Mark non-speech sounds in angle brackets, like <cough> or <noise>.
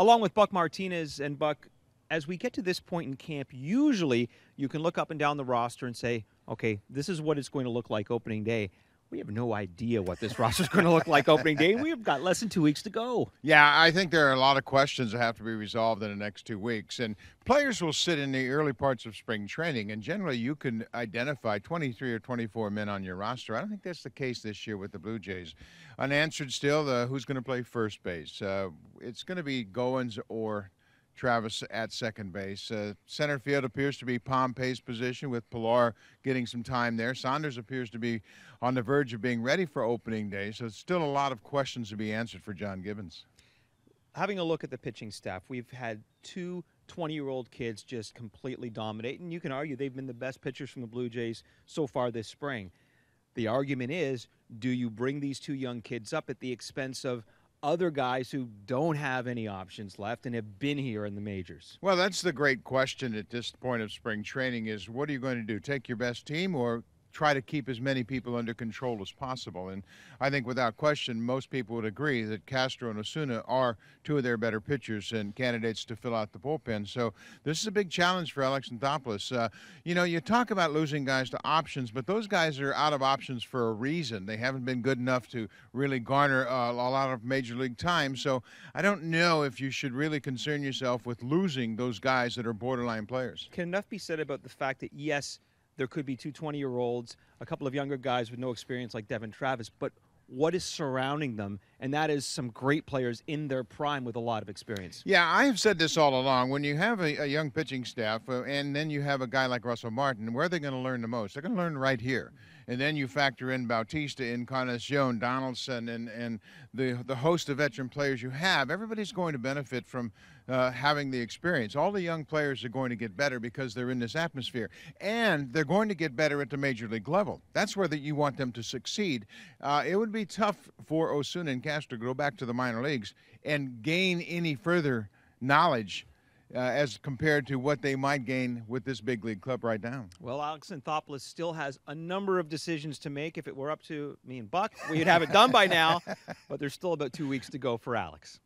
along with Buck Martinez and Buck, as we get to this point in camp, usually you can look up and down the roster and say, okay, this is what it's going to look like opening day we have no idea what this <laughs> roster is going to look like opening day. We have got less than two weeks to go. Yeah, I think there are a lot of questions that have to be resolved in the next two weeks. And players will sit in the early parts of spring training, and generally you can identify 23 or 24 men on your roster. I don't think that's the case this year with the Blue Jays. Unanswered still, the, who's going to play first base? Uh, it's going to be Goins or Travis at second base. Uh, center field appears to be Pompey's position with Pilar getting some time there. Saunders appears to be on the verge of being ready for opening day, so it's still a lot of questions to be answered for John Gibbons. Having a look at the pitching staff, we've had two 20 year old kids just completely dominate, and you can argue they've been the best pitchers from the Blue Jays so far this spring. The argument is do you bring these two young kids up at the expense of other guys who don't have any options left and have been here in the majors? Well, that's the great question at this point of spring training is what are you going to do? Take your best team or try to keep as many people under control as possible. And I think without question, most people would agree that Castro and Osuna are two of their better pitchers and candidates to fill out the bullpen. So this is a big challenge for Alex Anthopoulos. Uh, you know, you talk about losing guys to options, but those guys are out of options for a reason. They haven't been good enough to really garner uh, a lot of major league time. So I don't know if you should really concern yourself with losing those guys that are borderline players. Can enough be said about the fact that, yes, there could be two 20 year olds, a couple of younger guys with no experience like Devin Travis. But what is surrounding them, and that is some great players in their prime with a lot of experience. Yeah, I have said this all along. When you have a, a young pitching staff, uh, and then you have a guy like Russell Martin, where are they going to learn the most? They're going to learn right here. And then you factor in Bautista, Encarnacion, Donaldson, and, and the, the host of veteran players you have. Everybody's going to benefit from uh, having the experience. All the young players are going to get better because they're in this atmosphere. And they're going to get better at the major league level. That's where the, you want them to succeed. Uh, it would be be tough for Osuna and Castro to go back to the minor leagues and gain any further knowledge uh, as compared to what they might gain with this big league club right now. Well, Alex Anthopoulos still has a number of decisions to make. If it were up to me and Buck, we'd have it done by now. <laughs> but there's still about two weeks to go for Alex.